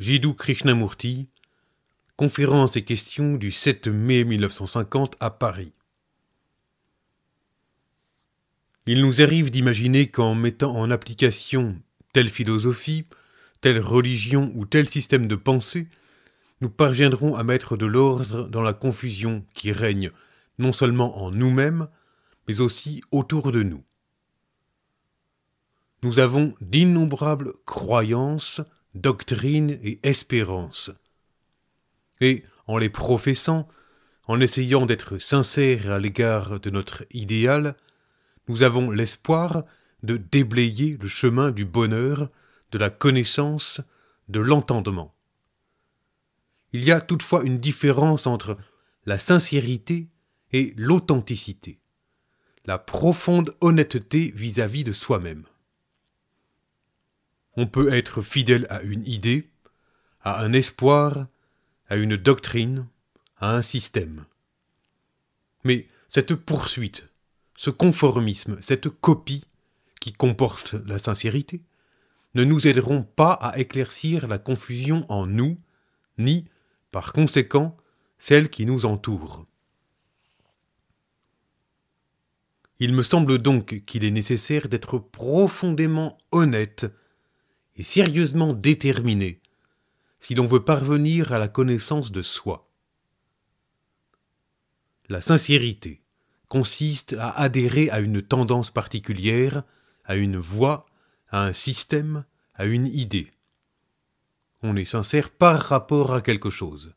Jiddu Krishnamurti, conférence et questions du 7 mai 1950 à Paris. Il nous arrive d'imaginer qu'en mettant en application telle philosophie, telle religion ou tel système de pensée, nous parviendrons à mettre de l'ordre dans la confusion qui règne non seulement en nous-mêmes, mais aussi autour de nous. Nous avons d'innombrables croyances, doctrine et espérance. Et, en les professant, en essayant d'être sincères à l'égard de notre idéal, nous avons l'espoir de déblayer le chemin du bonheur, de la connaissance, de l'entendement. Il y a toutefois une différence entre la sincérité et l'authenticité, la profonde honnêteté vis-à-vis -vis de soi-même on peut être fidèle à une idée, à un espoir, à une doctrine, à un système. Mais cette poursuite, ce conformisme, cette copie qui comporte la sincérité, ne nous aideront pas à éclaircir la confusion en nous, ni, par conséquent, celle qui nous entoure. Il me semble donc qu'il est nécessaire d'être profondément honnête et sérieusement déterminé si l'on veut parvenir à la connaissance de soi. La sincérité consiste à adhérer à une tendance particulière, à une voie, à un système, à une idée. On est sincère par rapport à quelque chose,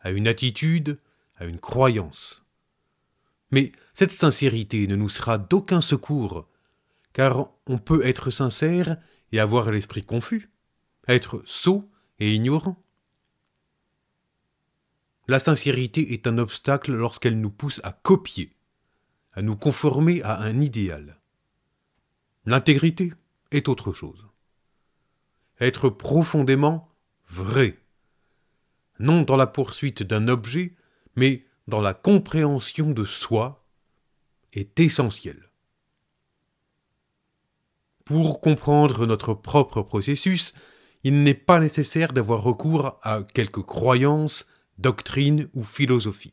à une attitude, à une croyance. Mais cette sincérité ne nous sera d'aucun secours, car on peut être sincère avoir l'esprit confus, être sot et ignorant. La sincérité est un obstacle lorsqu'elle nous pousse à copier, à nous conformer à un idéal. L'intégrité est autre chose. Être profondément vrai, non dans la poursuite d'un objet, mais dans la compréhension de soi, est essentiel. Pour comprendre notre propre processus, il n'est pas nécessaire d'avoir recours à quelque croyance, doctrine ou philosophie.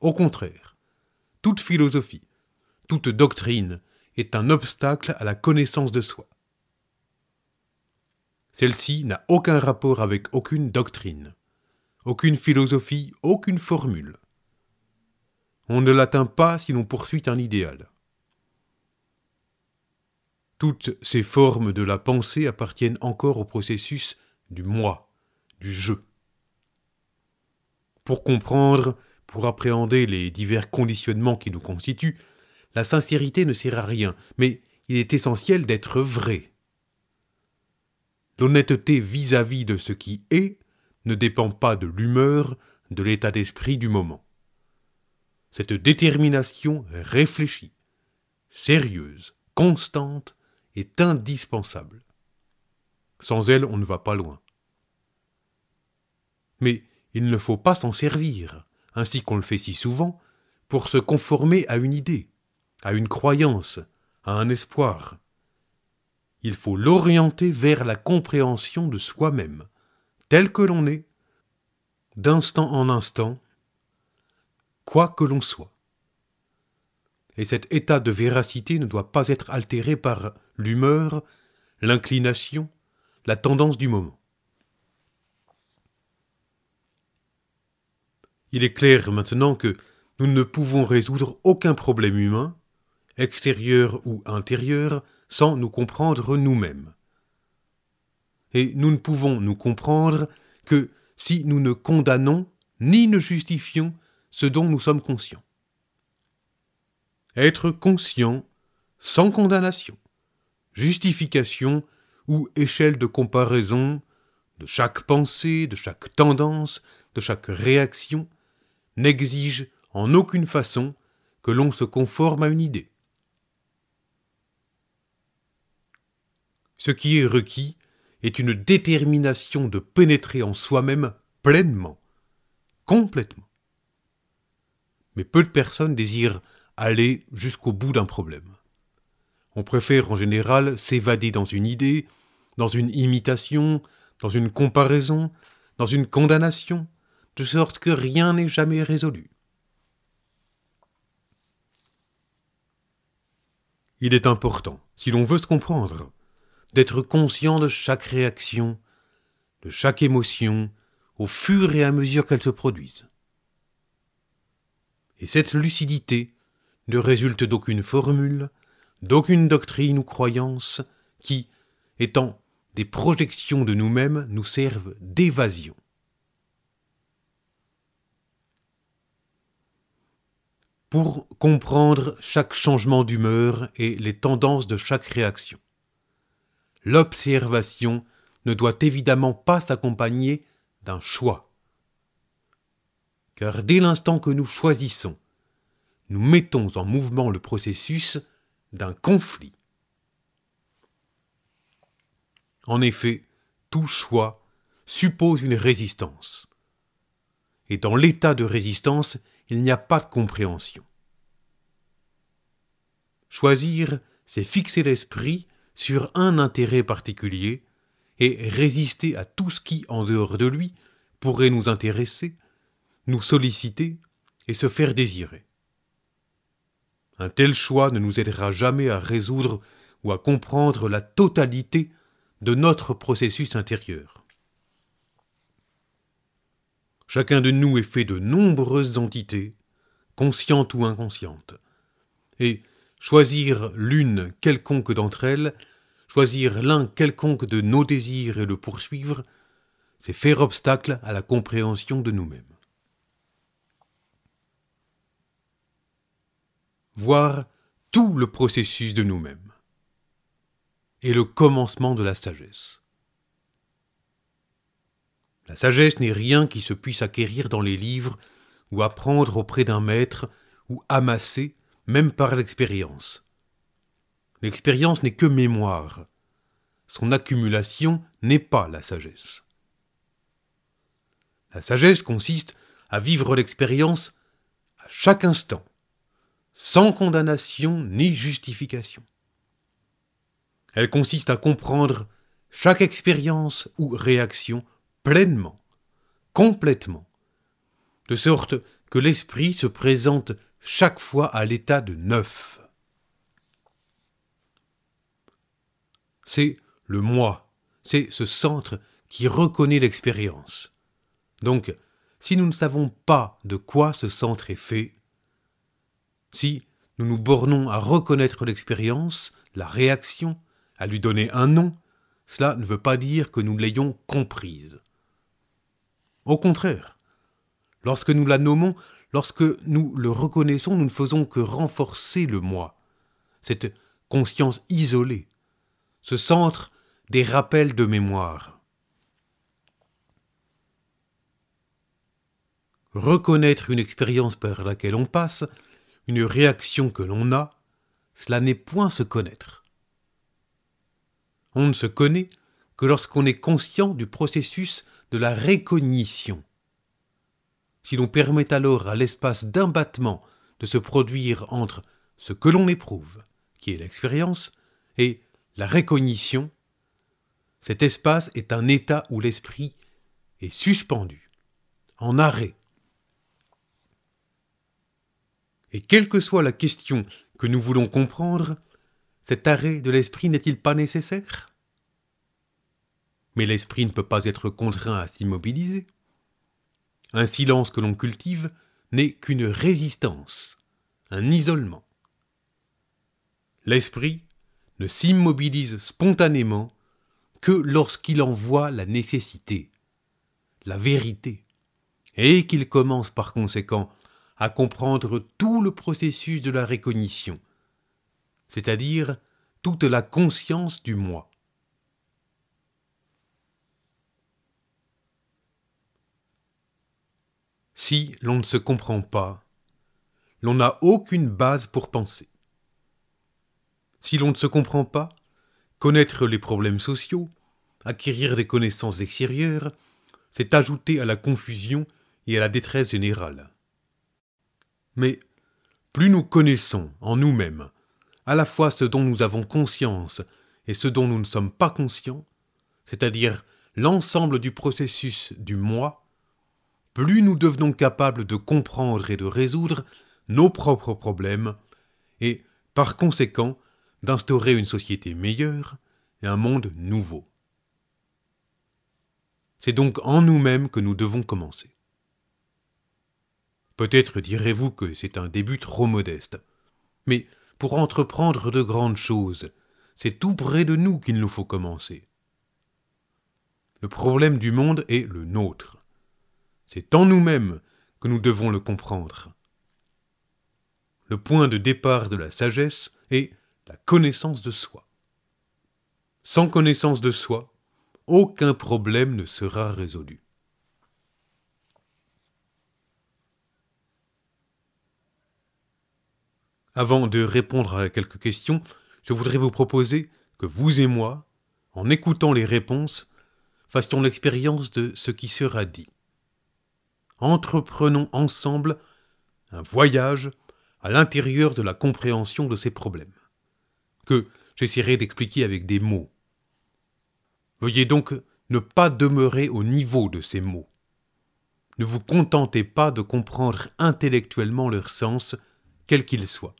Au contraire, toute philosophie, toute doctrine est un obstacle à la connaissance de soi. Celle-ci n'a aucun rapport avec aucune doctrine, aucune philosophie, aucune formule. On ne l'atteint pas si l'on poursuit un idéal. Toutes ces formes de la pensée appartiennent encore au processus du moi, du je. Pour comprendre, pour appréhender les divers conditionnements qui nous constituent, la sincérité ne sert à rien, mais il est essentiel d'être vrai. L'honnêteté vis-à-vis de ce qui est ne dépend pas de l'humeur, de l'état d'esprit du moment. Cette détermination réfléchie, sérieuse, constante, est indispensable. Sans elle, on ne va pas loin. Mais il ne faut pas s'en servir, ainsi qu'on le fait si souvent, pour se conformer à une idée, à une croyance, à un espoir. Il faut l'orienter vers la compréhension de soi-même, tel que l'on est, d'instant en instant, quoi que l'on soit. Et cet état de véracité ne doit pas être altéré par l'humeur, l'inclination, la tendance du moment. Il est clair maintenant que nous ne pouvons résoudre aucun problème humain, extérieur ou intérieur, sans nous comprendre nous-mêmes. Et nous ne pouvons nous comprendre que si nous ne condamnons ni ne justifions ce dont nous sommes conscients. Être conscient sans condamnation justification ou échelle de comparaison de chaque pensée, de chaque tendance, de chaque réaction, n'exige en aucune façon que l'on se conforme à une idée. Ce qui est requis est une détermination de pénétrer en soi-même pleinement, complètement. Mais peu de personnes désirent aller jusqu'au bout d'un problème. On préfère en général s'évader dans une idée, dans une imitation, dans une comparaison, dans une condamnation, de sorte que rien n'est jamais résolu. Il est important, si l'on veut se comprendre, d'être conscient de chaque réaction, de chaque émotion, au fur et à mesure qu'elles se produisent. Et cette lucidité ne résulte d'aucune formule, d'aucune doctrine ou croyance qui, étant des projections de nous-mêmes, nous servent d'évasion. pour comprendre chaque changement d'humeur et les tendances de chaque réaction. L'observation ne doit évidemment pas s'accompagner d'un choix. Car dès l'instant que nous choisissons, nous mettons en mouvement le processus d'un conflit. En effet, tout choix suppose une résistance. Et dans l'état de résistance, il n'y a pas de compréhension. Choisir, c'est fixer l'esprit sur un intérêt particulier et résister à tout ce qui, en dehors de lui, pourrait nous intéresser, nous solliciter et se faire désirer. Un tel choix ne nous aidera jamais à résoudre ou à comprendre la totalité de notre processus intérieur. Chacun de nous est fait de nombreuses entités, conscientes ou inconscientes, et choisir l'une quelconque d'entre elles, choisir l'un quelconque de nos désirs et le poursuivre, c'est faire obstacle à la compréhension de nous-mêmes. Voir tout le processus de nous-mêmes, et le commencement de la sagesse. La sagesse n'est rien qui se puisse acquérir dans les livres, ou apprendre auprès d'un maître, ou amasser, même par l'expérience. L'expérience n'est que mémoire. Son accumulation n'est pas la sagesse. La sagesse consiste à vivre l'expérience à chaque instant, sans condamnation ni justification. Elle consiste à comprendre chaque expérience ou réaction pleinement, complètement, de sorte que l'esprit se présente chaque fois à l'état de neuf. C'est le moi, c'est ce centre qui reconnaît l'expérience. Donc, si nous ne savons pas de quoi ce centre est fait, si nous nous bornons à reconnaître l'expérience, la réaction, à lui donner un nom, cela ne veut pas dire que nous l'ayons comprise. Au contraire, lorsque nous la nommons, lorsque nous le reconnaissons, nous ne faisons que renforcer le moi, cette conscience isolée, ce centre des rappels de mémoire. Reconnaître une expérience par laquelle on passe, une réaction que l'on a, cela n'est point se connaître. On ne se connaît que lorsqu'on est conscient du processus de la récognition. Si l'on permet alors à l'espace d'un battement de se produire entre ce que l'on éprouve, qui est l'expérience, et la récognition, cet espace est un état où l'esprit est suspendu, en arrêt, Et quelle que soit la question que nous voulons comprendre, cet arrêt de l'esprit n'est-il pas nécessaire Mais l'esprit ne peut pas être contraint à s'immobiliser. Un silence que l'on cultive n'est qu'une résistance, un isolement. L'esprit ne s'immobilise spontanément que lorsqu'il en voit la nécessité, la vérité, et qu'il commence par conséquent à comprendre tout le processus de la récognition, c'est-à-dire toute la conscience du moi. Si l'on ne se comprend pas, l'on n'a aucune base pour penser. Si l'on ne se comprend pas, connaître les problèmes sociaux, acquérir des connaissances extérieures, c'est ajouter à la confusion et à la détresse générale. Mais plus nous connaissons en nous-mêmes à la fois ce dont nous avons conscience et ce dont nous ne sommes pas conscients, c'est-à-dire l'ensemble du processus du moi, plus nous devenons capables de comprendre et de résoudre nos propres problèmes, et par conséquent d'instaurer une société meilleure et un monde nouveau. C'est donc en nous-mêmes que nous devons commencer. Peut-être direz-vous que c'est un début trop modeste. Mais pour entreprendre de grandes choses, c'est tout près de nous qu'il nous faut commencer. Le problème du monde est le nôtre. C'est en nous-mêmes que nous devons le comprendre. Le point de départ de la sagesse est la connaissance de soi. Sans connaissance de soi, aucun problème ne sera résolu. Avant de répondre à quelques questions, je voudrais vous proposer que vous et moi, en écoutant les réponses, fassions l'expérience de ce qui sera dit. Entreprenons ensemble un voyage à l'intérieur de la compréhension de ces problèmes, que j'essaierai d'expliquer avec des mots. Veuillez donc ne pas demeurer au niveau de ces mots. Ne vous contentez pas de comprendre intellectuellement leur sens, quel qu'il soit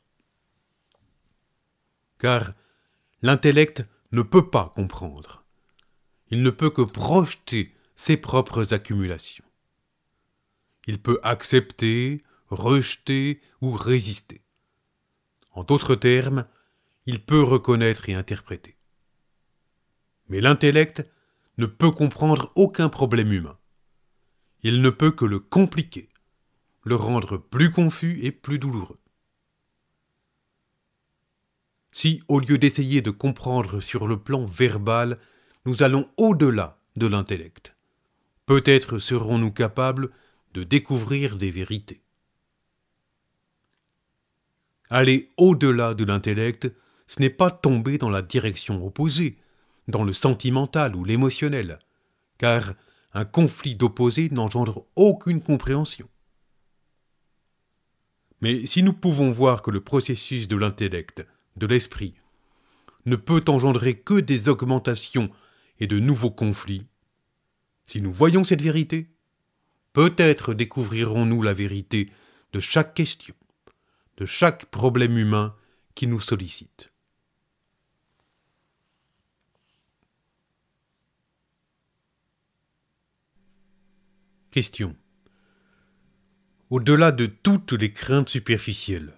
car l'intellect ne peut pas comprendre. Il ne peut que projeter ses propres accumulations. Il peut accepter, rejeter ou résister. En d'autres termes, il peut reconnaître et interpréter. Mais l'intellect ne peut comprendre aucun problème humain. Il ne peut que le compliquer, le rendre plus confus et plus douloureux si, au lieu d'essayer de comprendre sur le plan verbal, nous allons au-delà de l'intellect. Peut-être serons-nous capables de découvrir des vérités. Aller au-delà de l'intellect, ce n'est pas tomber dans la direction opposée, dans le sentimental ou l'émotionnel, car un conflit d'opposés n'engendre aucune compréhension. Mais si nous pouvons voir que le processus de l'intellect de l'esprit ne peut engendrer que des augmentations et de nouveaux conflits, si nous voyons cette vérité, peut-être découvrirons-nous la vérité de chaque question, de chaque problème humain qui nous sollicite. Question. Au-delà de toutes les craintes superficielles,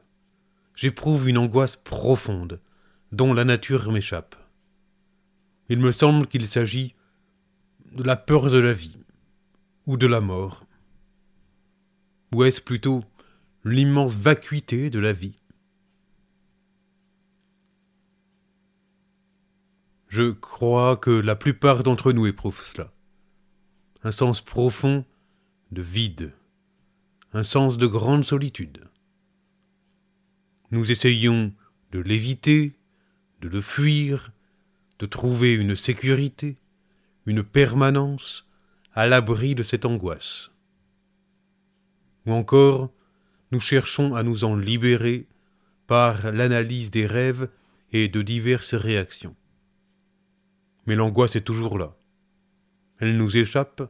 j'éprouve une angoisse profonde, dont la nature m'échappe. Il me semble qu'il s'agit de la peur de la vie, ou de la mort. Ou est-ce plutôt l'immense vacuité de la vie Je crois que la plupart d'entre nous éprouvent cela. Un sens profond de vide, un sens de grande solitude. Nous essayons de l'éviter, de le fuir, de trouver une sécurité, une permanence à l'abri de cette angoisse. Ou encore, nous cherchons à nous en libérer par l'analyse des rêves et de diverses réactions. Mais l'angoisse est toujours là. Elle nous échappe,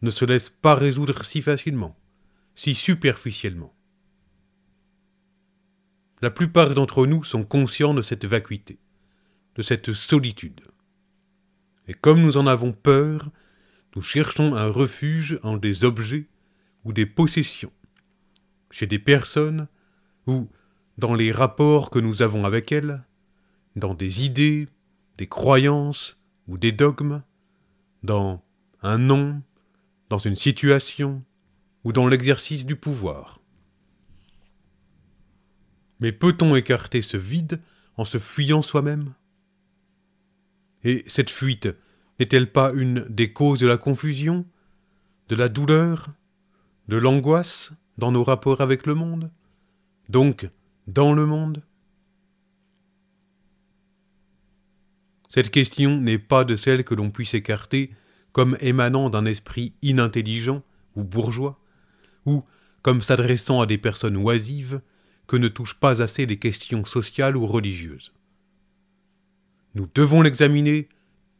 ne se laisse pas résoudre si facilement, si superficiellement la plupart d'entre nous sont conscients de cette vacuité, de cette solitude. Et comme nous en avons peur, nous cherchons un refuge en des objets ou des possessions, chez des personnes ou dans les rapports que nous avons avec elles, dans des idées, des croyances ou des dogmes, dans un nom, dans une situation ou dans l'exercice du pouvoir. Mais peut-on écarter ce vide en se fuyant soi-même Et cette fuite n'est-elle pas une des causes de la confusion, de la douleur, de l'angoisse dans nos rapports avec le monde, donc dans le monde Cette question n'est pas de celle que l'on puisse écarter comme émanant d'un esprit inintelligent ou bourgeois, ou comme s'adressant à des personnes oisives que ne touchent pas assez les questions sociales ou religieuses. Nous devons l'examiner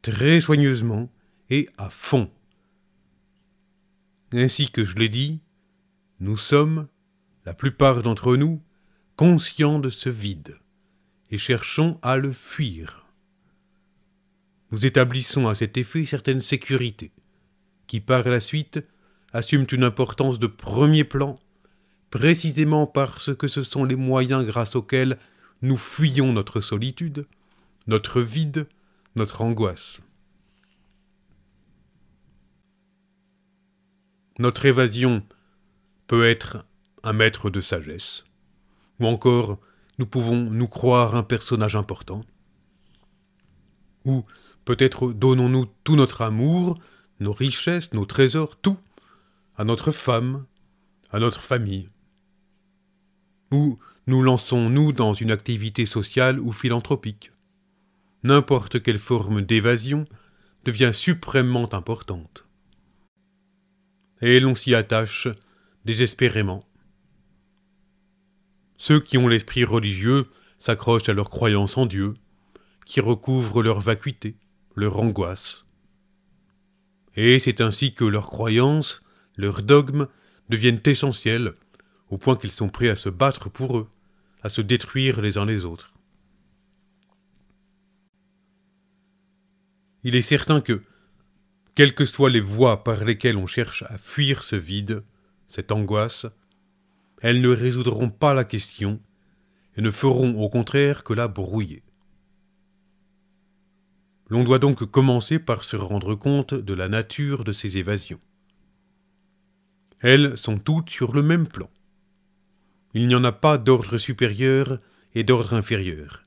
très soigneusement et à fond. Ainsi que je l'ai dit, nous sommes, la plupart d'entre nous, conscients de ce vide et cherchons à le fuir. Nous établissons à cet effet certaines sécurités, qui par la suite assument une importance de premier plan précisément parce que ce sont les moyens grâce auxquels nous fuyons notre solitude, notre vide, notre angoisse. Notre évasion peut être un maître de sagesse, ou encore nous pouvons nous croire un personnage important, ou peut-être donnons-nous tout notre amour, nos richesses, nos trésors, tout, à notre femme, à notre famille, ou nous lançons-nous dans une activité sociale ou philanthropique N'importe quelle forme d'évasion devient suprêmement importante. Et l'on s'y attache désespérément. Ceux qui ont l'esprit religieux s'accrochent à leur croyance en Dieu, qui recouvre leur vacuité, leur angoisse. Et c'est ainsi que leurs croyances, leurs dogmes deviennent essentiels au point qu'ils sont prêts à se battre pour eux, à se détruire les uns les autres. Il est certain que, quelles que soient les voies par lesquelles on cherche à fuir ce vide, cette angoisse, elles ne résoudront pas la question et ne feront au contraire que la brouiller. L'on doit donc commencer par se rendre compte de la nature de ces évasions. Elles sont toutes sur le même plan. Il n'y en a pas d'ordre supérieur et d'ordre inférieur.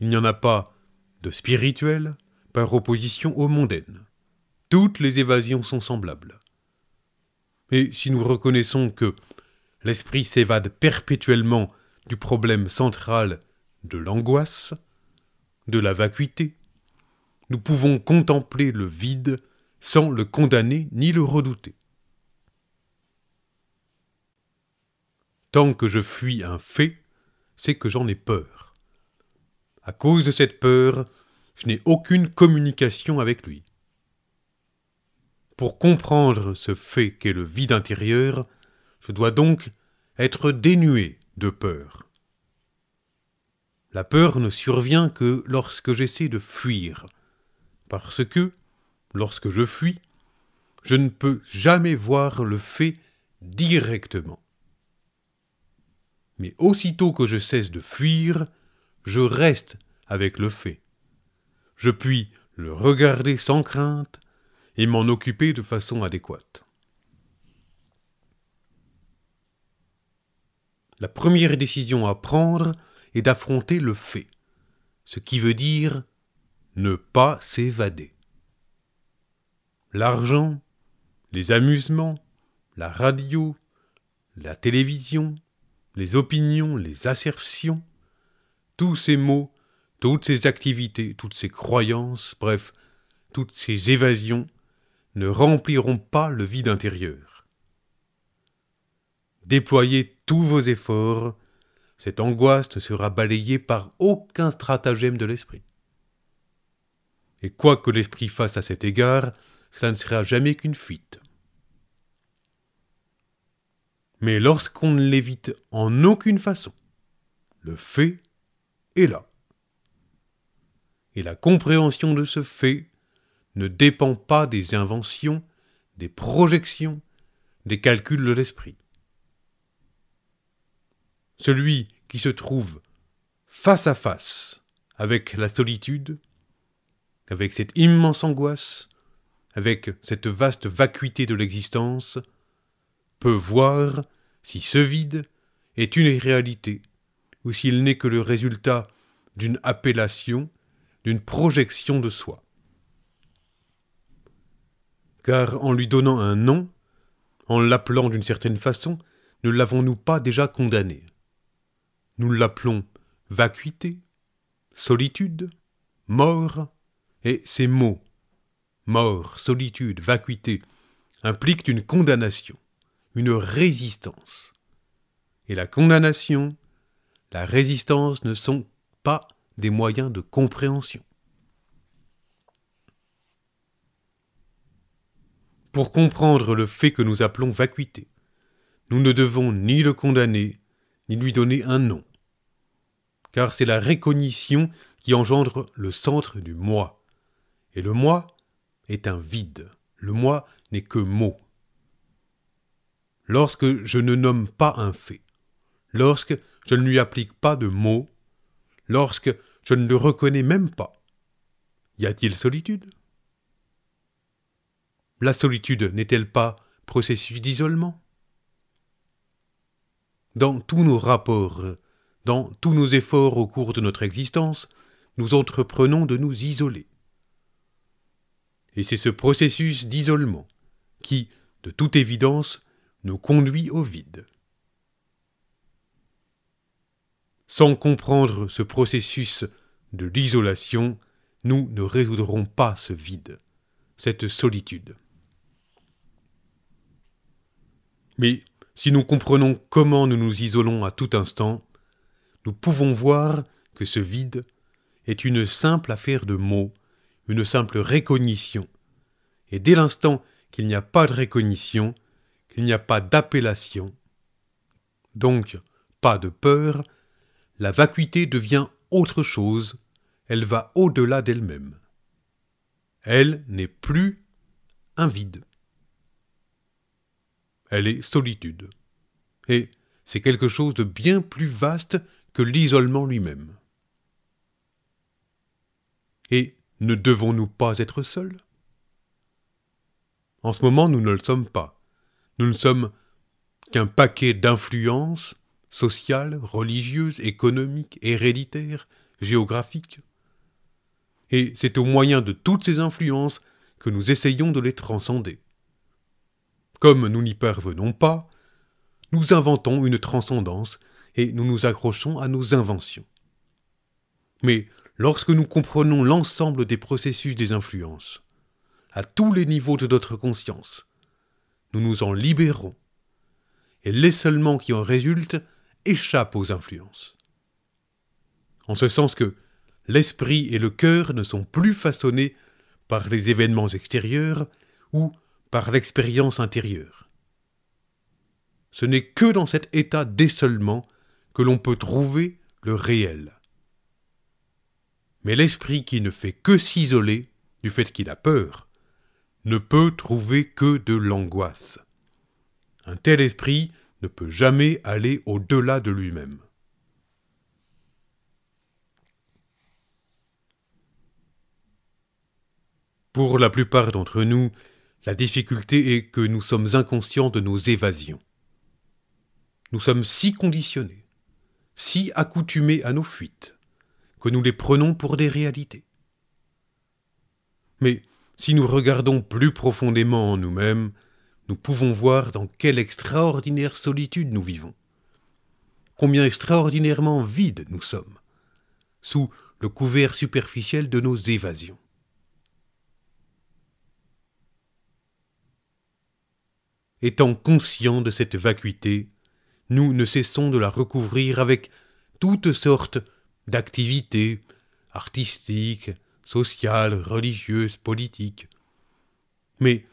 Il n'y en a pas de spirituel par opposition au mondaine. Toutes les évasions sont semblables. Et si nous reconnaissons que l'esprit s'évade perpétuellement du problème central de l'angoisse, de la vacuité, nous pouvons contempler le vide sans le condamner ni le redouter. Tant que je fuis un fait, c'est que j'en ai peur. À cause de cette peur, je n'ai aucune communication avec lui. Pour comprendre ce fait qu'est le vide intérieur, je dois donc être dénué de peur. La peur ne survient que lorsque j'essaie de fuir, parce que, lorsque je fuis, je ne peux jamais voir le fait directement mais aussitôt que je cesse de fuir, je reste avec le fait. Je puis le regarder sans crainte et m'en occuper de façon adéquate. La première décision à prendre est d'affronter le fait, ce qui veut dire ne pas s'évader. L'argent, les amusements, la radio, la télévision, les opinions, les assertions, tous ces mots, toutes ces activités, toutes ces croyances, bref, toutes ces évasions ne rempliront pas le vide intérieur. Déployez tous vos efforts, cette angoisse ne sera balayée par aucun stratagème de l'esprit. Et quoi que l'esprit fasse à cet égard, cela ne sera jamais qu'une fuite. Mais lorsqu'on ne l'évite en aucune façon, le fait est là. Et la compréhension de ce fait ne dépend pas des inventions, des projections, des calculs de l'esprit. Celui qui se trouve face à face avec la solitude, avec cette immense angoisse, avec cette vaste vacuité de l'existence, peut voir si ce vide est une réalité, ou s'il n'est que le résultat d'une appellation, d'une projection de soi. Car en lui donnant un nom, en l'appelant d'une certaine façon, ne l'avons-nous pas déjà condamné Nous l'appelons vacuité, solitude, mort, et ces mots, mort, solitude, vacuité, impliquent une condamnation une résistance. Et la condamnation, la résistance ne sont pas des moyens de compréhension. Pour comprendre le fait que nous appelons vacuité, nous ne devons ni le condamner, ni lui donner un nom, car c'est la récognition qui engendre le centre du moi, et le moi est un vide, le moi n'est que mot, lorsque je ne nomme pas un fait, lorsque je ne lui applique pas de mots, lorsque je ne le reconnais même pas. Y a-t-il solitude La solitude n'est-elle pas processus d'isolement Dans tous nos rapports, dans tous nos efforts au cours de notre existence, nous entreprenons de nous isoler. Et c'est ce processus d'isolement qui, de toute évidence, nous conduit au vide. Sans comprendre ce processus de l'isolation, nous ne résoudrons pas ce vide, cette solitude. Mais si nous comprenons comment nous nous isolons à tout instant, nous pouvons voir que ce vide est une simple affaire de mots, une simple récognition. Et dès l'instant qu'il n'y a pas de récognition, il n'y a pas d'appellation, donc pas de peur, la vacuité devient autre chose, elle va au-delà d'elle-même. Elle, n'est plus un vide. Elle est solitude. Et c'est quelque chose de bien plus vaste que l'isolement lui-même. Et ne devons-nous pas être seuls En ce moment, nous ne le sommes pas. Nous ne sommes qu'un paquet d'influences sociales, religieuses, économiques, héréditaires, géographiques. Et c'est au moyen de toutes ces influences que nous essayons de les transcender. Comme nous n'y parvenons pas, nous inventons une transcendance et nous nous accrochons à nos inventions. Mais lorsque nous comprenons l'ensemble des processus des influences, à tous les niveaux de notre conscience, nous nous en libérons, et l'esseulement qui en résulte échappe aux influences. En ce sens que l'esprit et le cœur ne sont plus façonnés par les événements extérieurs ou par l'expérience intérieure. Ce n'est que dans cet état d'esseulement que l'on peut trouver le réel. Mais l'esprit qui ne fait que s'isoler du fait qu'il a peur, ne peut trouver que de l'angoisse. Un tel esprit ne peut jamais aller au-delà de lui-même. Pour la plupart d'entre nous, la difficulté est que nous sommes inconscients de nos évasions. Nous sommes si conditionnés, si accoutumés à nos fuites, que nous les prenons pour des réalités. Mais si nous regardons plus profondément en nous-mêmes, nous pouvons voir dans quelle extraordinaire solitude nous vivons, combien extraordinairement vides nous sommes, sous le couvert superficiel de nos évasions. Étant conscients de cette vacuité, nous ne cessons de la recouvrir avec toutes sortes d'activités artistiques, sociale, religieuse, politique. Mais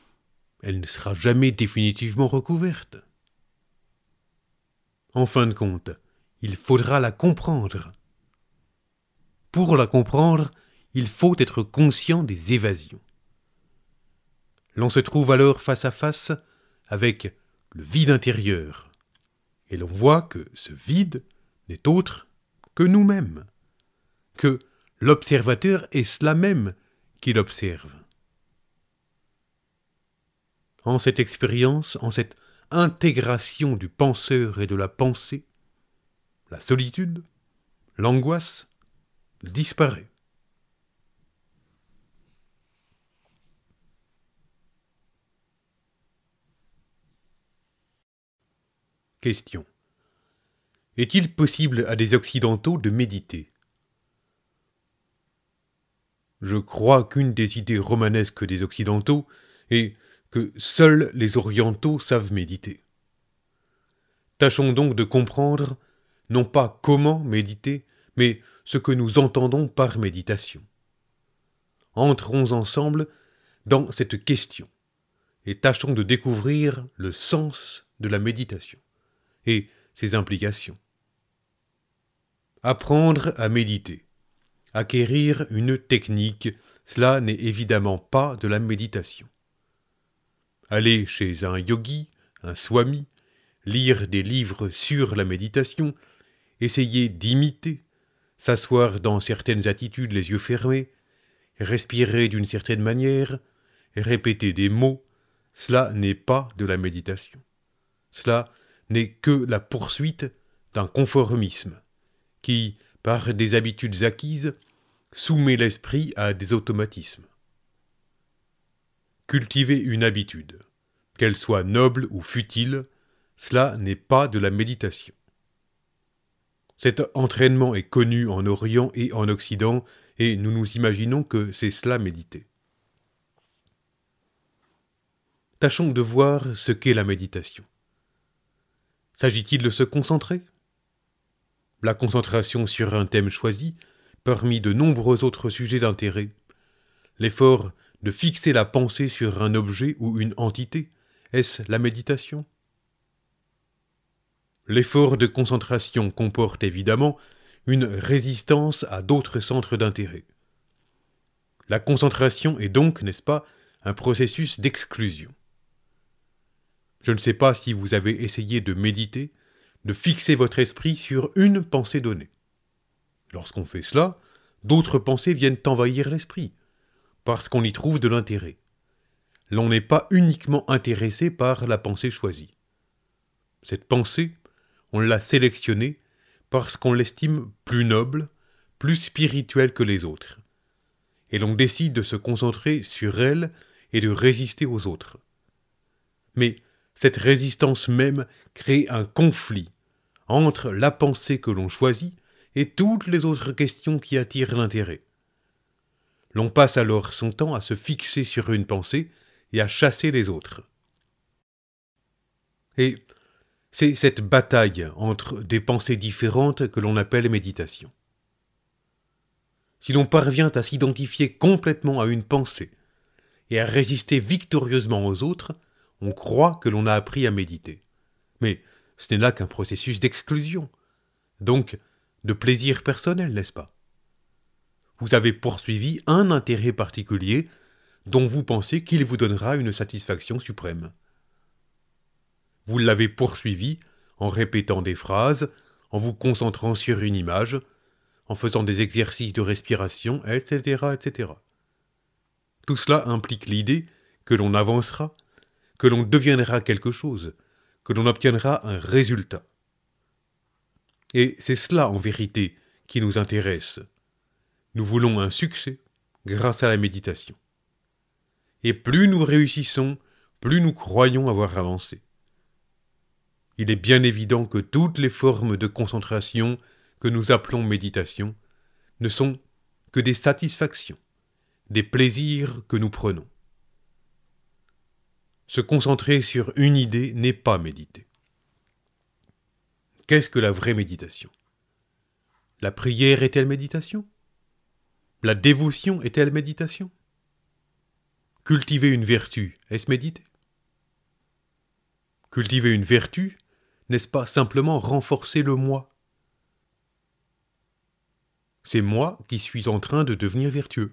elle ne sera jamais définitivement recouverte. En fin de compte, il faudra la comprendre. Pour la comprendre, il faut être conscient des évasions. L'on se trouve alors face à face avec le vide intérieur, et l'on voit que ce vide n'est autre que nous-mêmes, que L'observateur est cela même qu'il observe. En cette expérience, en cette intégration du penseur et de la pensée, la solitude, l'angoisse disparaît. Question. Est-il possible à des Occidentaux de méditer je crois qu'une des idées romanesques des Occidentaux est que seuls les Orientaux savent méditer. Tâchons donc de comprendre non pas comment méditer, mais ce que nous entendons par méditation. Entrons ensemble dans cette question et tâchons de découvrir le sens de la méditation et ses implications. Apprendre à méditer acquérir une technique, cela n'est évidemment pas de la méditation. Aller chez un yogi, un swami, lire des livres sur la méditation, essayer d'imiter, s'asseoir dans certaines attitudes les yeux fermés, respirer d'une certaine manière, répéter des mots, cela n'est pas de la méditation. Cela n'est que la poursuite d'un conformisme qui, par des habitudes acquises, soumet l'esprit à des automatismes. Cultiver une habitude, qu'elle soit noble ou futile, cela n'est pas de la méditation. Cet entraînement est connu en Orient et en Occident, et nous nous imaginons que c'est cela méditer. Tâchons de voir ce qu'est la méditation. S'agit-il de se concentrer La concentration sur un thème choisi parmi de nombreux autres sujets d'intérêt, l'effort de fixer la pensée sur un objet ou une entité, est-ce la méditation L'effort de concentration comporte évidemment une résistance à d'autres centres d'intérêt. La concentration est donc, n'est-ce pas, un processus d'exclusion. Je ne sais pas si vous avez essayé de méditer, de fixer votre esprit sur une pensée donnée. Lorsqu'on fait cela, d'autres pensées viennent envahir l'esprit, parce qu'on y trouve de l'intérêt. L'on n'est pas uniquement intéressé par la pensée choisie. Cette pensée, on l'a sélectionnée parce qu'on l'estime plus noble, plus spirituelle que les autres. Et l'on décide de se concentrer sur elle et de résister aux autres. Mais cette résistance même crée un conflit entre la pensée que l'on choisit et toutes les autres questions qui attirent l'intérêt. L'on passe alors son temps à se fixer sur une pensée et à chasser les autres. Et c'est cette bataille entre des pensées différentes que l'on appelle méditation. Si l'on parvient à s'identifier complètement à une pensée et à résister victorieusement aux autres, on croit que l'on a appris à méditer. Mais ce n'est là qu'un processus d'exclusion. Donc, de plaisir personnel, n'est-ce pas Vous avez poursuivi un intérêt particulier dont vous pensez qu'il vous donnera une satisfaction suprême. Vous l'avez poursuivi en répétant des phrases, en vous concentrant sur une image, en faisant des exercices de respiration, etc. etc. Tout cela implique l'idée que l'on avancera, que l'on deviendra quelque chose, que l'on obtiendra un résultat. Et c'est cela en vérité qui nous intéresse. Nous voulons un succès grâce à la méditation. Et plus nous réussissons, plus nous croyons avoir avancé. Il est bien évident que toutes les formes de concentration que nous appelons méditation ne sont que des satisfactions, des plaisirs que nous prenons. Se concentrer sur une idée n'est pas méditer. Qu'est-ce que la vraie méditation La prière est-elle méditation La dévotion est-elle méditation Cultiver une vertu, est-ce méditer Cultiver une vertu, n'est-ce pas simplement renforcer le moi C'est moi qui suis en train de devenir vertueux.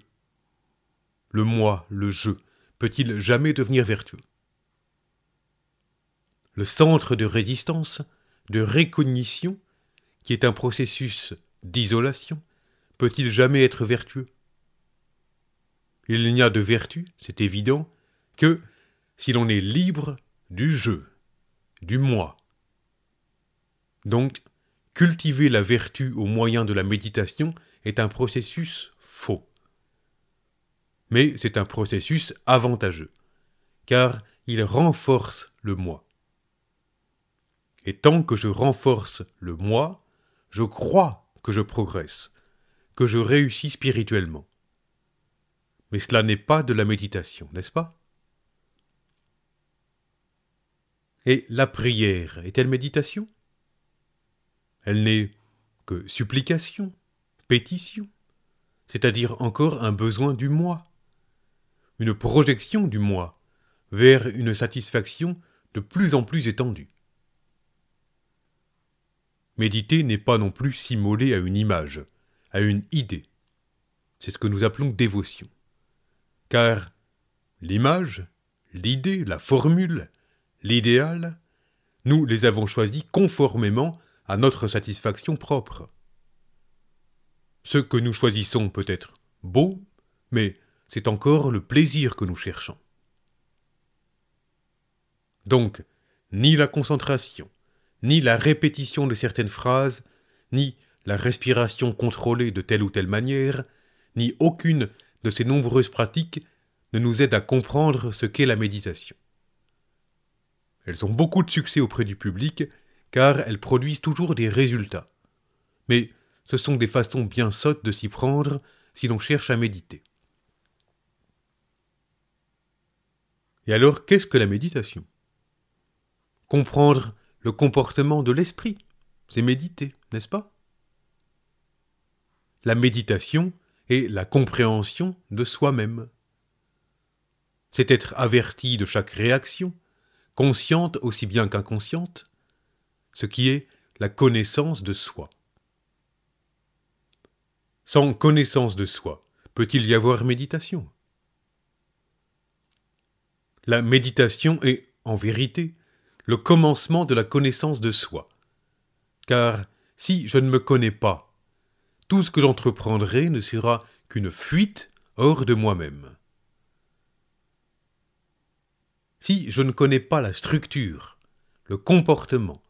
Le moi, le je, peut-il jamais devenir vertueux Le centre de résistance de récognition, qui est un processus d'isolation, peut-il jamais être vertueux Il n'y a de vertu, c'est évident, que si l'on est libre du jeu, du moi. Donc, cultiver la vertu au moyen de la méditation est un processus faux. Mais c'est un processus avantageux, car il renforce le moi. Et tant que je renforce le moi, je crois que je progresse, que je réussis spirituellement. Mais cela n'est pas de la méditation, n'est-ce pas Et la prière est-elle méditation Elle n'est que supplication, pétition, c'est-à-dire encore un besoin du moi, une projection du moi vers une satisfaction de plus en plus étendue. Méditer n'est pas non plus s'immoler à une image, à une idée. C'est ce que nous appelons dévotion. Car l'image, l'idée, la formule, l'idéal, nous les avons choisis conformément à notre satisfaction propre. Ce que nous choisissons peut être beau, mais c'est encore le plaisir que nous cherchons. Donc, ni la concentration, ni la répétition de certaines phrases, ni la respiration contrôlée de telle ou telle manière, ni aucune de ces nombreuses pratiques ne nous aident à comprendre ce qu'est la méditation. Elles ont beaucoup de succès auprès du public, car elles produisent toujours des résultats. Mais ce sont des façons bien sottes de s'y prendre si l'on cherche à méditer. Et alors, qu'est-ce que la méditation Comprendre le comportement de l'esprit. C'est méditer, n'est-ce pas La méditation est la compréhension de soi-même. C'est être averti de chaque réaction, consciente aussi bien qu'inconsciente, ce qui est la connaissance de soi. Sans connaissance de soi, peut-il y avoir méditation La méditation est, en vérité, le commencement de la connaissance de soi. Car si je ne me connais pas, tout ce que j'entreprendrai ne sera qu'une fuite hors de moi-même. Si je ne connais pas la structure, le comportement,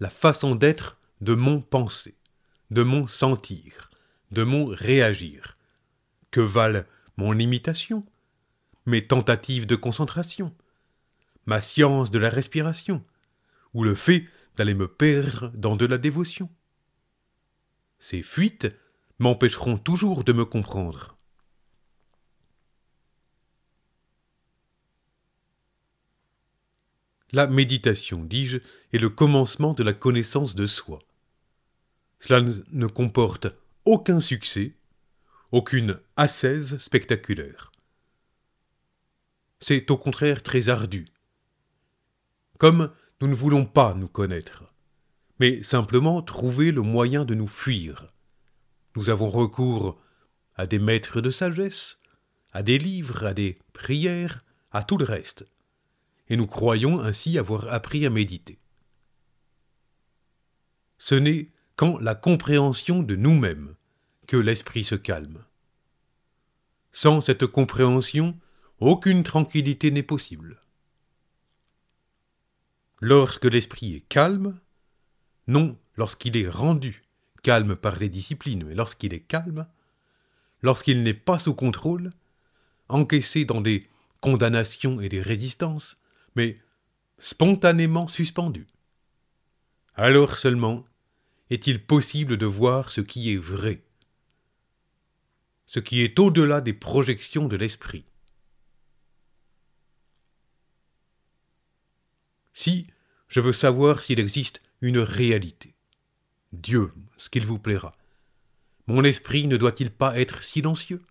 la façon d'être de mon penser, de mon sentir, de mon réagir, que valent mon imitation, mes tentatives de concentration, ma science de la respiration, ou le fait d'aller me perdre dans de la dévotion. Ces fuites m'empêcheront toujours de me comprendre. La méditation, dis-je, est le commencement de la connaissance de soi. Cela ne comporte aucun succès, aucune assaise spectaculaire. C'est au contraire très ardu, comme nous ne voulons pas nous connaître, mais simplement trouver le moyen de nous fuir. Nous avons recours à des maîtres de sagesse, à des livres, à des prières, à tout le reste, et nous croyons ainsi avoir appris à méditer. Ce n'est qu'en la compréhension de nous-mêmes que l'esprit se calme. Sans cette compréhension, aucune tranquillité n'est possible lorsque l'esprit est calme, non lorsqu'il est rendu calme par des disciplines, mais lorsqu'il est calme, lorsqu'il n'est pas sous contrôle, encaissé dans des condamnations et des résistances, mais spontanément suspendu. Alors seulement est-il possible de voir ce qui est vrai, ce qui est au-delà des projections de l'esprit. Si je veux savoir s'il existe une réalité. Dieu, ce qu'il vous plaira. Mon esprit ne doit-il pas être silencieux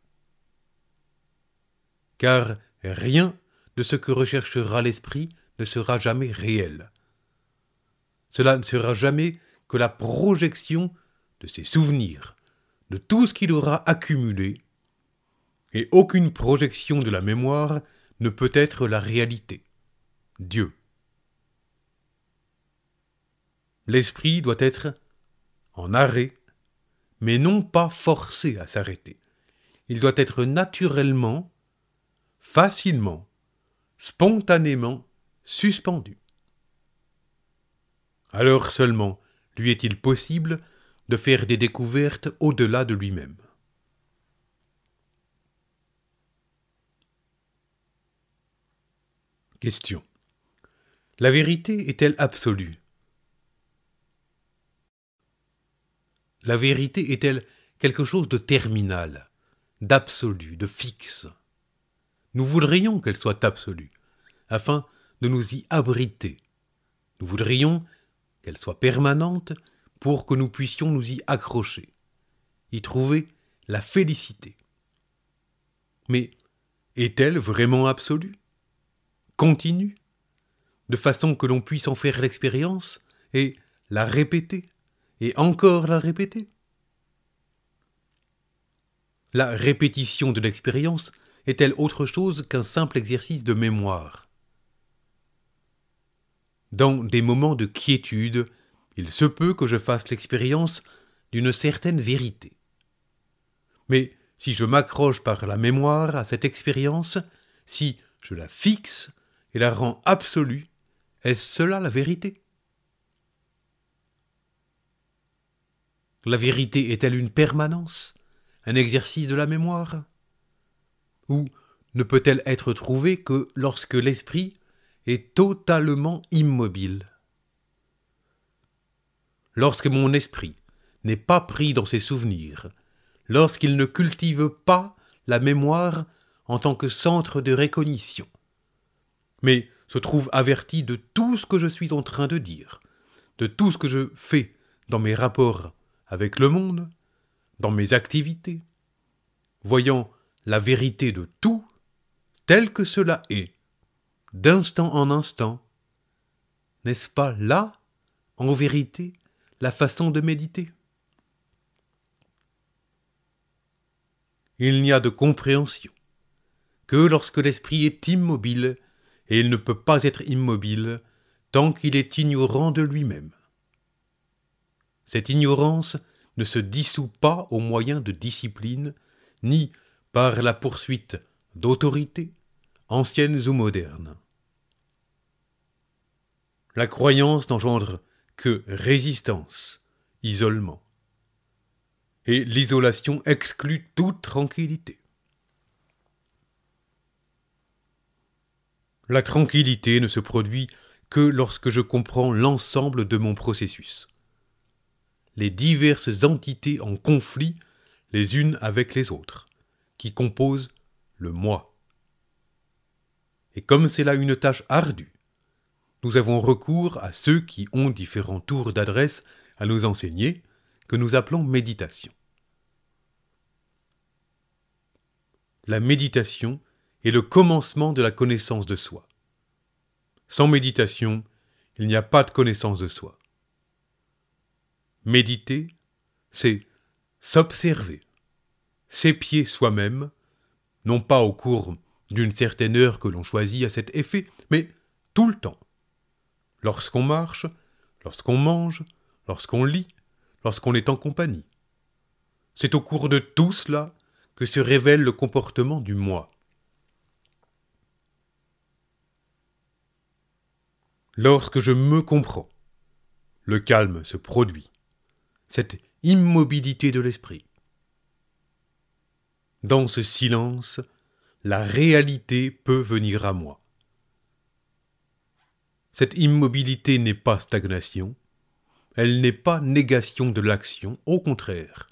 Car rien de ce que recherchera l'esprit ne sera jamais réel. Cela ne sera jamais que la projection de ses souvenirs, de tout ce qu'il aura accumulé, et aucune projection de la mémoire ne peut être la réalité. Dieu. L'esprit doit être en arrêt, mais non pas forcé à s'arrêter. Il doit être naturellement, facilement, spontanément suspendu. Alors seulement lui est-il possible de faire des découvertes au-delà de lui-même. Question. La vérité est-elle absolue La vérité est-elle quelque chose de terminal, d'absolu, de fixe Nous voudrions qu'elle soit absolue, afin de nous y abriter. Nous voudrions qu'elle soit permanente pour que nous puissions nous y accrocher, y trouver la félicité. Mais est-elle vraiment absolue Continue De façon que l'on puisse en faire l'expérience et la répéter et encore la répéter. La répétition de l'expérience est-elle autre chose qu'un simple exercice de mémoire Dans des moments de quiétude, il se peut que je fasse l'expérience d'une certaine vérité. Mais si je m'accroche par la mémoire à cette expérience, si je la fixe et la rends absolue, est-ce cela la vérité La vérité est-elle une permanence, un exercice de la mémoire Ou ne peut-elle être trouvée que lorsque l'esprit est totalement immobile Lorsque mon esprit n'est pas pris dans ses souvenirs, lorsqu'il ne cultive pas la mémoire en tant que centre de récognition, mais se trouve averti de tout ce que je suis en train de dire, de tout ce que je fais dans mes rapports avec le monde, dans mes activités, voyant la vérité de tout tel que cela est, d'instant en instant. N'est-ce pas là, en vérité, la façon de méditer Il n'y a de compréhension que lorsque l'esprit est immobile, et il ne peut pas être immobile tant qu'il est ignorant de lui-même. Cette ignorance ne se dissout pas au moyen de discipline, ni par la poursuite d'autorités, anciennes ou modernes. La croyance n'engendre que résistance, isolement. Et l'isolation exclut toute tranquillité. La tranquillité ne se produit que lorsque je comprends l'ensemble de mon processus les diverses entités en conflit les unes avec les autres, qui composent le moi. Et comme c'est là une tâche ardue, nous avons recours à ceux qui ont différents tours d'adresse à nous enseigner, que nous appelons méditation. La méditation est le commencement de la connaissance de soi. Sans méditation, il n'y a pas de connaissance de soi. Méditer, c'est s'observer, s'épier soi-même, non pas au cours d'une certaine heure que l'on choisit à cet effet, mais tout le temps. Lorsqu'on marche, lorsqu'on mange, lorsqu'on lit, lorsqu'on est en compagnie. C'est au cours de tout cela que se révèle le comportement du moi. Lorsque je me comprends, le calme se produit cette immobilité de l'esprit. Dans ce silence, la réalité peut venir à moi. Cette immobilité n'est pas stagnation, elle n'est pas négation de l'action, au contraire,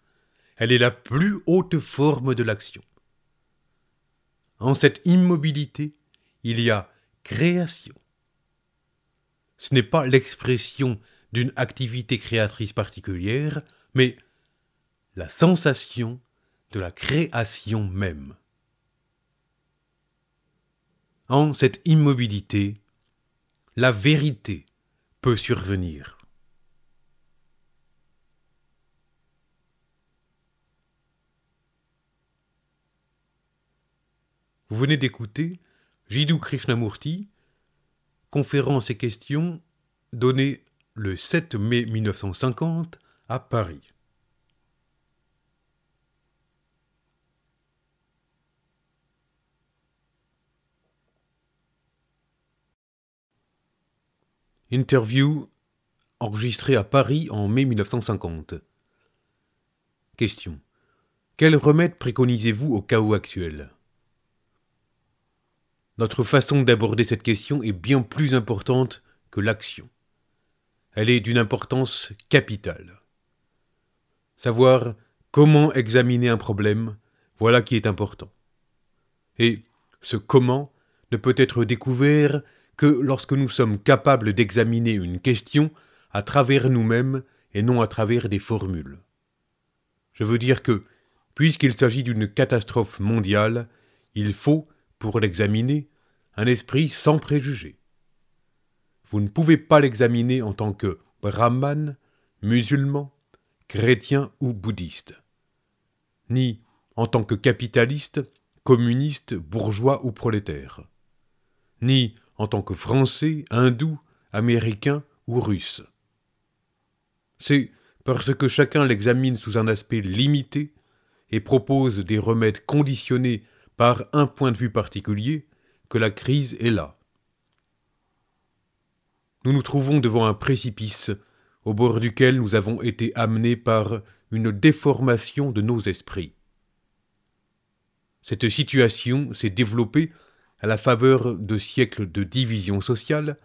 elle est la plus haute forme de l'action. En cette immobilité, il y a création. Ce n'est pas l'expression d'une activité créatrice particulière, mais la sensation de la création même. En cette immobilité, la vérité peut survenir. Vous venez d'écouter Jiddu Krishnamurti, conférence et questions données le 7 mai 1950 à Paris. Interview enregistrée à Paris en mai 1950. Question. Quel remède préconisez-vous au chaos actuel Notre façon d'aborder cette question est bien plus importante que l'action elle est d'une importance capitale. Savoir comment examiner un problème, voilà qui est important. Et ce comment ne peut être découvert que lorsque nous sommes capables d'examiner une question à travers nous-mêmes et non à travers des formules. Je veux dire que, puisqu'il s'agit d'une catastrophe mondiale, il faut, pour l'examiner, un esprit sans préjugés vous ne pouvez pas l'examiner en tant que brahman, musulman, chrétien ou bouddhiste, ni en tant que capitaliste, communiste, bourgeois ou prolétaire, ni en tant que français, hindou, américain ou russe. C'est parce que chacun l'examine sous un aspect limité et propose des remèdes conditionnés par un point de vue particulier que la crise est là nous nous trouvons devant un précipice au bord duquel nous avons été amenés par une déformation de nos esprits. Cette situation s'est développée à la faveur de siècles de division sociale,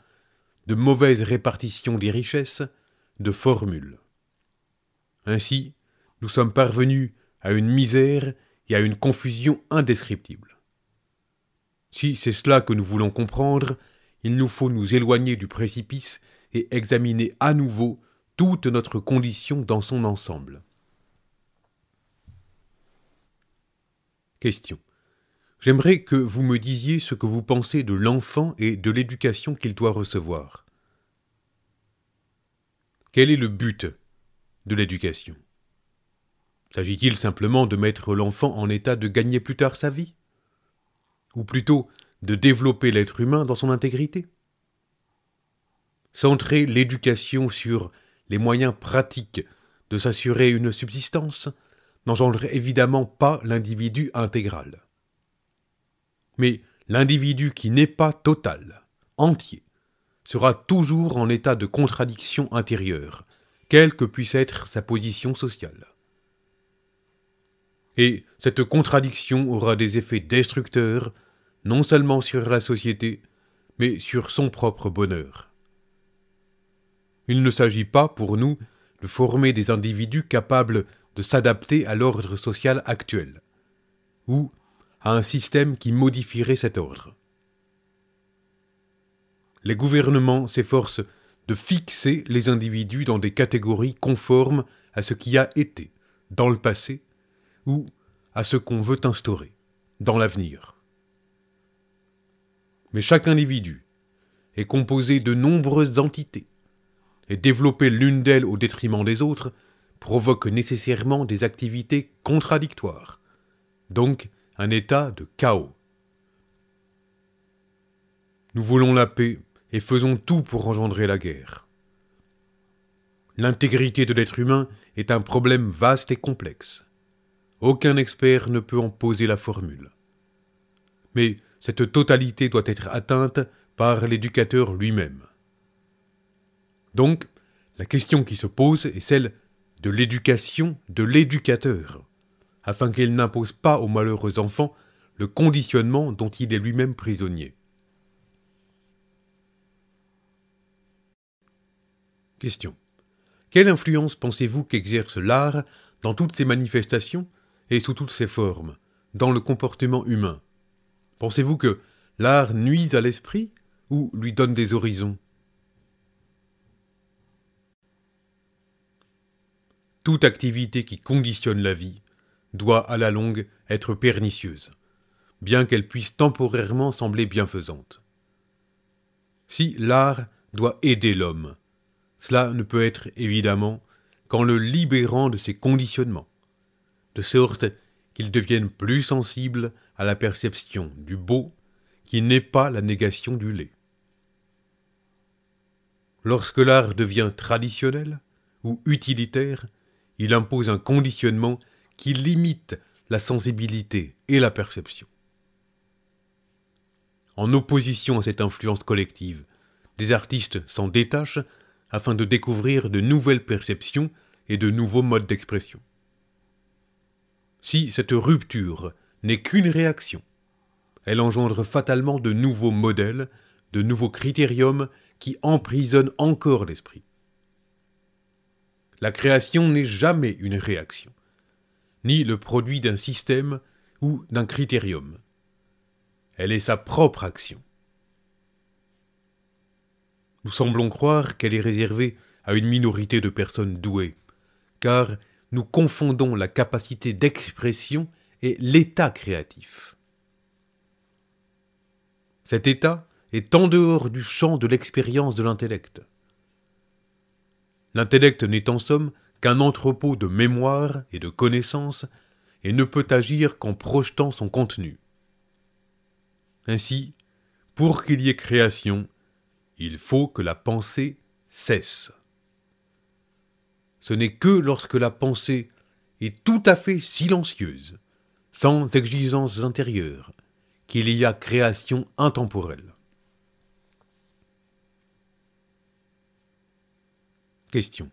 de mauvaise répartition des richesses, de formules. Ainsi, nous sommes parvenus à une misère et à une confusion indescriptibles. Si c'est cela que nous voulons comprendre, il nous faut nous éloigner du précipice et examiner à nouveau toute notre condition dans son ensemble. Question. J'aimerais que vous me disiez ce que vous pensez de l'enfant et de l'éducation qu'il doit recevoir. Quel est le but de l'éducation S'agit-il simplement de mettre l'enfant en état de gagner plus tard sa vie Ou plutôt, de développer l'être humain dans son intégrité. Centrer l'éducation sur les moyens pratiques de s'assurer une subsistance n'engendre évidemment pas l'individu intégral. Mais l'individu qui n'est pas total, entier, sera toujours en état de contradiction intérieure, quelle que puisse être sa position sociale. Et cette contradiction aura des effets destructeurs non seulement sur la société, mais sur son propre bonheur. Il ne s'agit pas, pour nous, de former des individus capables de s'adapter à l'ordre social actuel, ou à un système qui modifierait cet ordre. Les gouvernements s'efforcent de fixer les individus dans des catégories conformes à ce qui a été dans le passé ou à ce qu'on veut instaurer dans l'avenir. Mais chaque individu est composé de nombreuses entités, et développer l'une d'elles au détriment des autres provoque nécessairement des activités contradictoires, donc un état de chaos. Nous voulons la paix et faisons tout pour engendrer la guerre. L'intégrité de l'être humain est un problème vaste et complexe. Aucun expert ne peut en poser la formule. Mais cette totalité doit être atteinte par l'éducateur lui-même. Donc, la question qui se pose est celle de l'éducation de l'éducateur, afin qu'il n'impose pas aux malheureux enfants le conditionnement dont il est lui-même prisonnier. Question. Quelle influence pensez-vous qu'exerce l'art dans toutes ses manifestations et sous toutes ses formes, dans le comportement humain Pensez-vous que l'art nuise à l'esprit ou lui donne des horizons Toute activité qui conditionne la vie doit à la longue être pernicieuse, bien qu'elle puisse temporairement sembler bienfaisante. Si l'art doit aider l'homme, cela ne peut être évidemment qu'en le libérant de ses conditionnements, de sorte qu'il devienne plus sensible à la perception du beau qui n'est pas la négation du laid. Lorsque l'art devient traditionnel ou utilitaire, il impose un conditionnement qui limite la sensibilité et la perception. En opposition à cette influence collective, des artistes s'en détachent afin de découvrir de nouvelles perceptions et de nouveaux modes d'expression. Si cette rupture n'est qu'une réaction. Elle engendre fatalement de nouveaux modèles, de nouveaux critériums qui emprisonnent encore l'esprit. La création n'est jamais une réaction, ni le produit d'un système ou d'un critérium. Elle est sa propre action. Nous semblons croire qu'elle est réservée à une minorité de personnes douées, car nous confondons la capacité d'expression l'état créatif. Cet état est en dehors du champ de l'expérience de l'intellect. L'intellect n'est en somme qu'un entrepôt de mémoire et de connaissances et ne peut agir qu'en projetant son contenu. Ainsi, pour qu'il y ait création, il faut que la pensée cesse. Ce n'est que lorsque la pensée est tout à fait silencieuse sans exigences intérieures, qu'il y a création intemporelle. Question.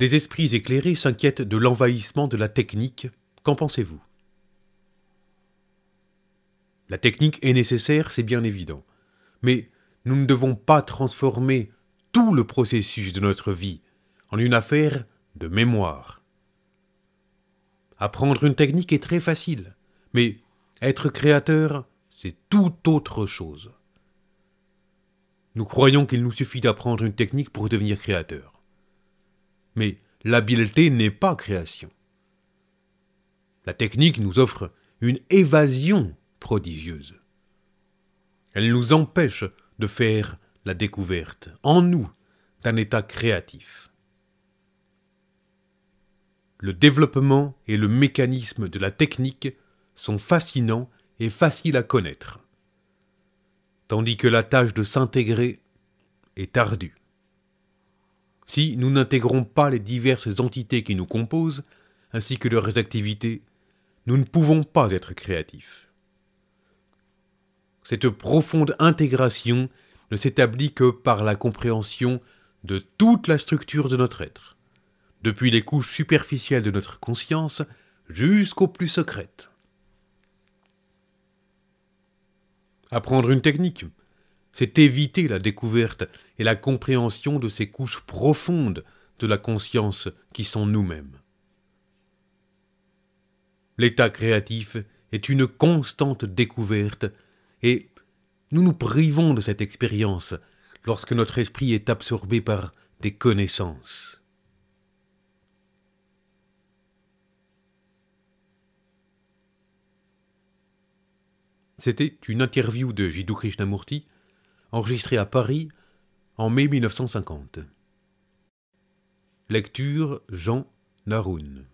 Des esprits éclairés s'inquiètent de l'envahissement de la technique. Qu'en pensez-vous La technique est nécessaire, c'est bien évident. Mais nous ne devons pas transformer tout le processus de notre vie en une affaire de mémoire. Apprendre une technique est très facile, mais être créateur, c'est tout autre chose. Nous croyons qu'il nous suffit d'apprendre une technique pour devenir créateur. Mais l'habileté n'est pas création. La technique nous offre une évasion prodigieuse. Elle nous empêche de faire la découverte en nous d'un état créatif. Le développement et le mécanisme de la technique sont fascinants et faciles à connaître, tandis que la tâche de s'intégrer est ardue. Si nous n'intégrons pas les diverses entités qui nous composent, ainsi que leurs activités, nous ne pouvons pas être créatifs. Cette profonde intégration ne s'établit que par la compréhension de toute la structure de notre être depuis les couches superficielles de notre conscience jusqu'aux plus secrètes. Apprendre une technique, c'est éviter la découverte et la compréhension de ces couches profondes de la conscience qui sont nous-mêmes. L'état créatif est une constante découverte et nous nous privons de cette expérience lorsque notre esprit est absorbé par des connaissances. C'était une interview de Jiddu Krishnamurti, enregistrée à Paris en mai 1950. Lecture Jean Naroun.